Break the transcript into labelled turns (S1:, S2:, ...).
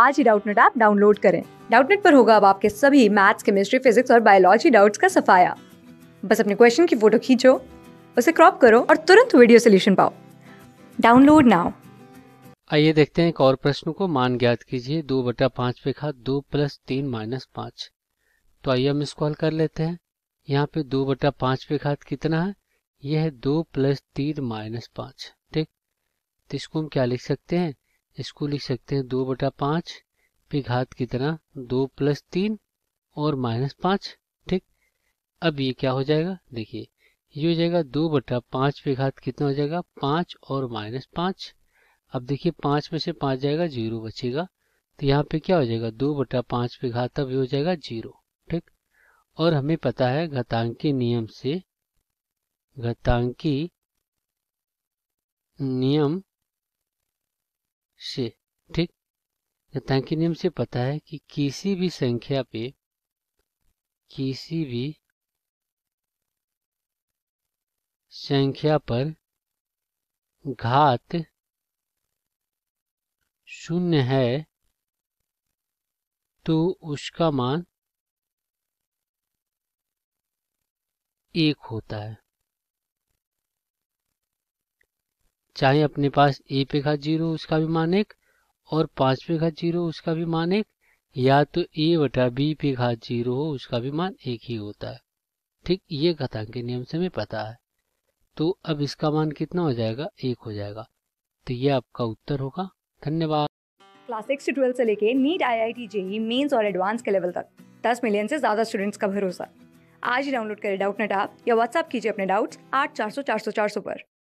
S1: आज ही Doubtnut app download करें डाउटनेट पर होगा अब आपके सभी मैथ्स केमिस्ट्री फिजिक्स और बायोलॉजी डाउट्स का सफाया बस अपने क्वेश्चन की फोटो खींचो उसे क्रॉप करो और तुरंत वीडियो सोल्यूशन पाओ डाउनलोड नाउ
S2: आइए देखते हैं एक और प्रश्न को मान ज्ञात कीजिए दो बटा पाँच पे खा दो प्लस तीन माइनस पाँच तो आइए हम इसको हल कर लेते हैं यहाँ पे दो बटा पाँच पे खाद कितना है यह है दो प्लस तीन माइनस पाँच ठीक तो इसको हम क्या लिख सकते हैं इसको लिख सकते हैं दो बटा पाँच पे घात की तरह दो प्लस तीन और माइनस पाँच ठीक अब ये क्या हो जाएगा देखिए ये हो जाएगा दो बटा पाँच पे घात कितना हो जाएगा पाँच और माइनस पाँच अब देखिए पाँच में से पाँच जाएगा जीरो बचेगा तो यहाँ पे क्या हो जाएगा दो बटा पाँच पे घात अब ये हो जाएगा जीरो ठीक और हमें पता है घतांकी नियम से घतांकी नियम से ठीक गतांकी तो नियम से पता है कि किसी भी संख्या पे किसी भी संख्या पर घात शून्य है तो उसका मान एक होता है चाहे अपने पास ए पे घात जीरो उसका भी मान एक और पाँच पे घात जीरो उसका भी मान एक या तो ए बटा बी पे घात जीरो हो उसका भी मान एक ही होता है ठीक ये घातांक के नियम से हमें पता है तो अब इसका मान कितना हो जाएगा एक हो जाएगा तो ये आपका उत्तर होगा धन्यवाद
S1: क्लास सिक्स टू ट्वेल्थ से लेके NEET I I T JEE Mains और एडवांस के लेवल तक दस मिलियन से ज्यादा स्टूडेंट्स का भरोसा आज ही डाउनलोड करें डाउट नेट आप या व्हाट्सअप कीजिए अपने डाउट्स आठ चार सौ चार सौ चार सौ पर